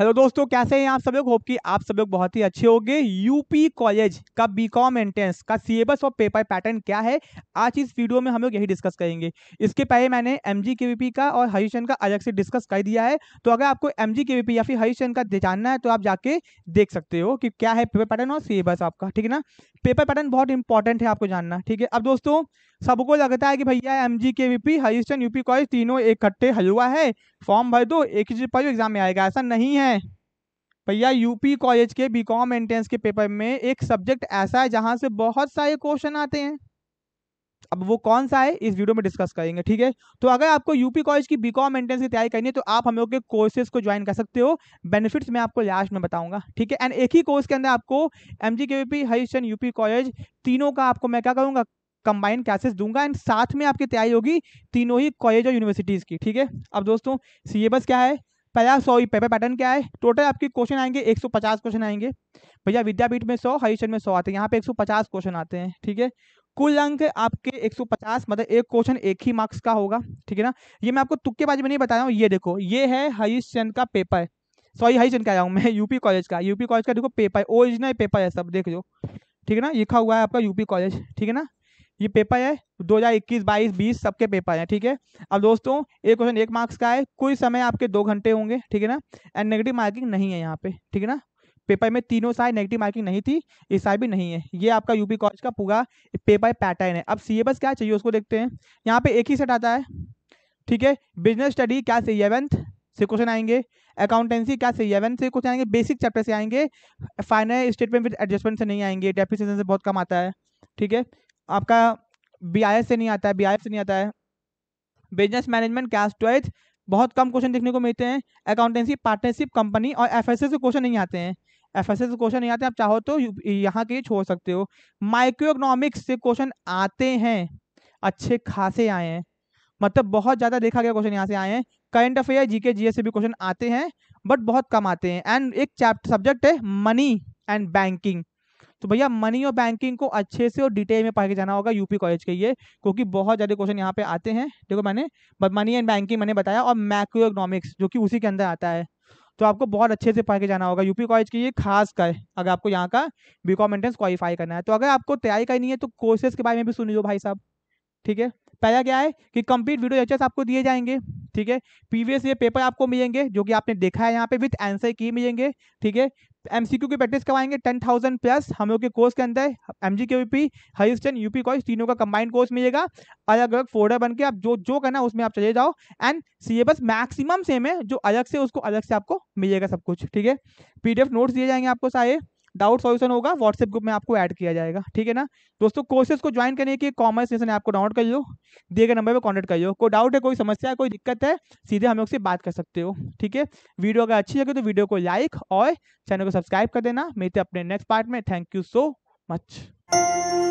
hello दोस्तों कैसे हैं आप सब लोग होप कि आप सब लोग बहुत ही अच्छे होंगे यूपी कॉलेज का बीकॉम एंट्रेंस का सिलेबस और पेपर पैटर्न क्या है आज इस वीडियो में हम लोग यही डिस्कस करेंगे इसके पहले मैंने एम जी का और हरिशन का अलग से डिस्कस कर दिया है तो अगर आपको एम जी या फिर हरिशन का जानना है तो आप जाके देख सकते हो कि क्या है पेपर पैटर्न और सिलेबस आपका ठीक है ना पेपर पैटर्न बहुत इंपॉर्टेंट है आपको जानना ठीक है अब दोस्तों सबको लगता है कि भैया M G K V P हरिस्टन यूपी कॉलेज तीनों इकट्ठे हलवा है फॉर्म भर दो एक ही पर एग्जाम में आएगा ऐसा नहीं है भैया यूपी कॉलेज के बी कॉम एंट्रेंस के पेपर में एक सब्जेक्ट ऐसा है जहाँ से बहुत सारे क्वेश्चन आते हैं अब वो कौन सा है इस वीडियो में डिस्कस करेंगे ठीक है तो अगर आपको यूपी कॉलेज की बी कॉम एंट्रेंस की तैयारी करनी है तो आप हम लोग के कोर्सेज को ज्वाइन कर सकते हो बेनिफिट्स मैं आपको लास्ट में बताऊंगा ठीक है एंड एक ही कोर्स के अंदर आपको M G K V P Harishchand UP college तीनों का आपको मैं क्या करूँगा कंबाइंड क्लासेस दूंगा एंड साथ में आपकी तैयारी होगी तीनों ही कॉलेज और यूनिवर्सिटीज़ की ठीक है अब दोस्तों सिलेबस क्या है पहला सौ पेपर पैटर्न क्या है टोटल आपके क्वेश्चन आएंगे 150 क्वेश्चन आएंगे भैया विद्यापीठ में सौ हरिशन में सौ आते हैं यहाँ पे 150 क्वेश्चन आते हैं ठीक है कुल अंक आपके 150 मतलब एक क्वेश्चन एक ही मार्क्स का होगा ठीक है ना ये मैं आपको तुक्केबाजी में नहीं बता रहा हूँ ये देखो ये है हरिश्चंद का पेपर सॉरी हरिश्चंद का हूँ मैं यूपी कॉलेज का यूपी कॉलेज का देखो पेपर ओरिजिनल पेपर है सब देख लो ठीक है ना लिखा हुआ है आपका यूपी कॉलेज ठीक है ना ये पेपर है 2021, 22, 20 सबके पेपर हैं ठीक है अब दोस्तों एक क्वेश्चन एक मार्क्स का है कोई समय आपके दो घंटे होंगे ठीक है ना एंड नेगेटिव मार्किंग नहीं है यहाँ पे ठीक है ना पेपर में तीनों साइड नेगेटिव मार्किंग नहीं थी इस साइड भी नहीं है ये आपका यूपी कॉलेज का पूरा पेपर पैटर्न है अब सिलेबस क्या चाहिए उसको देखते हैं यहाँ पे एक ही सेट आता है ठीक है बिजनेस स्टडी क्या से इलेवंथ से क्वेश्चन आएंगे अकाउंटेंसी क्या से इलेवंथ से क्वेश्चन आएंगे बेसिक चैप्टर से आएंगे फाइनल स्टेटमेंट विद एडजस्टमेंट से नहीं आएंगे डेफिनेशन से बहुत कम आता है ठीक है आपका बी आई एस से नहीं आता है बी आई से नहीं आता है बिजनेस मैनेजमेंट कैश ट्वेल्थ बहुत कम क्वेश्चन देखने को मिलते हैं अकाउंटेंसी पार्टनरशिप कंपनी और एफ एस एस से क्वेश्चन नहीं आते हैं एफ एस एस से क्वेश्चन नहीं आते आप चाहो तो यहाँ के छोड़ सकते हो माइक्रो इकोनॉमिक्स से क्वेश्चन आते हैं अच्छे खासे आए हैं मतलब बहुत ज़्यादा देखा गया क्वेश्चन यहाँ से आए हैं करंट अफेयर जीके एस से भी क्वेश्चन आते हैं बट बहुत कम आते हैं एंड एक चैप्टर सब्जेक्ट है मनी एंड बैंकिंग तो भैया मनी और बैंकिंग को अच्छे से और डिटेल में पढ़ के जाना होगा यूपी कॉलेज के ये क्योंकि बहुत ज़्यादा क्वेश्चन यहाँ पे आते हैं देखो मैंने मनी एंड बैंकिंग मैंने बताया और मैक्रो इकोनॉमिक्स जो कि उसी के अंदर आता है तो आपको बहुत अच्छे से पढ़ के जाना होगा यूपी कॉलेज के लिए खास कर अगर आपको यहाँ का बी कॉम एंट्रेंस क्वालिफाई करना है तो अगर आपको तैयारी करनी है तो कोर्सेज के बारे में भी सुन लो भाई साहब ठीक है पहला क्या है कि कंप्लीट वीडियो लेक्चर्स आपको दिए जाएंगे ठीक है प्रीवियस ये पेपर आपको मिलेंगे जो कि आपने देखा है यहाँ पे विथ आंसर की मिलेंगे ठीक है एम सी क्यू की प्रैक्टिस करवाएंगे टेन थाउजेंड प्लस हम लोग के कोर्स के अंदर एम जी के पी हाइस्ट यू यूपी कॉलेज तीनों का कंबाइंड कोर्स मिलेगा अलग अलग फोल्डर बन के आप जो जो करना उसमें आप चले जाओ एंड सिलेबस मैक्सिमम सेम है जो अलग से उसको अलग से आपको मिलेगा सब कुछ ठीक है पीडीएफ नोट्स दिए जाएंगे आपको सारे डाउट सॉल्यूशन होगा व्हाट्सएप ग्रुप में आपको ऐड किया जाएगा ठीक है ना दोस्तों कोर्सेज को ज्वाइन करने के कॉमर्स सेशन आपको डाउनलोड कर लो दिए गए नंबर पर कॉन्टैक्ट कर लो कोई डाउट है कोई समस्या है कोई दिक्कत है सीधे हम लोग से बात कर सकते हो ठीक है वीडियो अगर अच्छी लगे तो वीडियो को लाइक और चैनल को सब्सक्राइब कर देना मिलते अपने नेक्स्ट पार्ट में थैंक यू सो मच